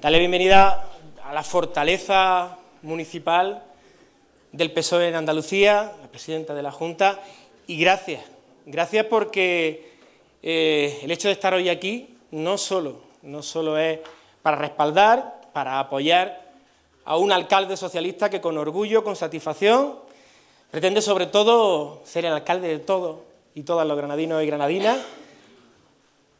Dale bienvenida a la fortaleza municipal del PSOE en Andalucía, la presidenta de la Junta, y gracias. Gracias porque eh, el hecho de estar hoy aquí no solo, no solo es para respaldar, para apoyar a un alcalde socialista que con orgullo, con satisfacción, pretende sobre todo ser el alcalde de todos y todas los granadinos y granadinas,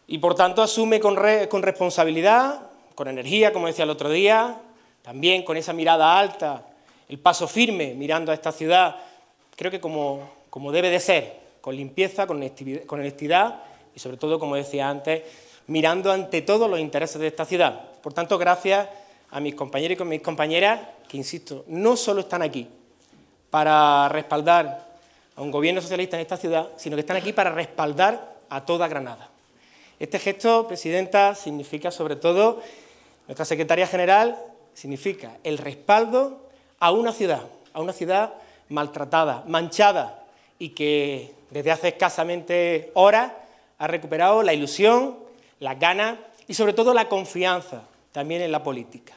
y por tanto asume con, con responsabilidad con energía, como decía el otro día, también con esa mirada alta, el paso firme, mirando a esta ciudad, creo que como, debe de ser, con limpieza, con honestidad, y sobre todo, como decía antes, mirando ante todos los intereses de esta ciudad. Por tanto, gracias a mis compañeros y con mis compañeras, que insisto, no solo están aquí para respaldar a un gobierno socialista en esta ciudad, sino que están aquí para respaldar a toda Granada. Este gesto, Presidenta, significa sobre todo nuestra Secretaría general significa el respaldo a una ciudad, a una ciudad maltratada, manchada y que desde hace escasamente horas ha recuperado la ilusión, las ganas y sobre todo la confianza también en la política.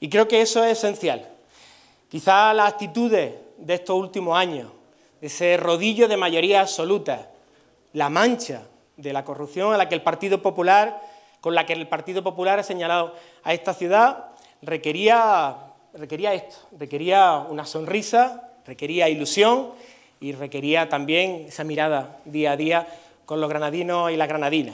Y creo que eso es esencial. Quizá las actitudes de estos últimos años, ese rodillo de mayoría absoluta, la mancha de la corrupción a la que el Partido Popular con la que el Partido Popular ha señalado a esta ciudad, requería, requería esto, requería una sonrisa, requería ilusión y requería también esa mirada día a día con los granadinos y las granadinas.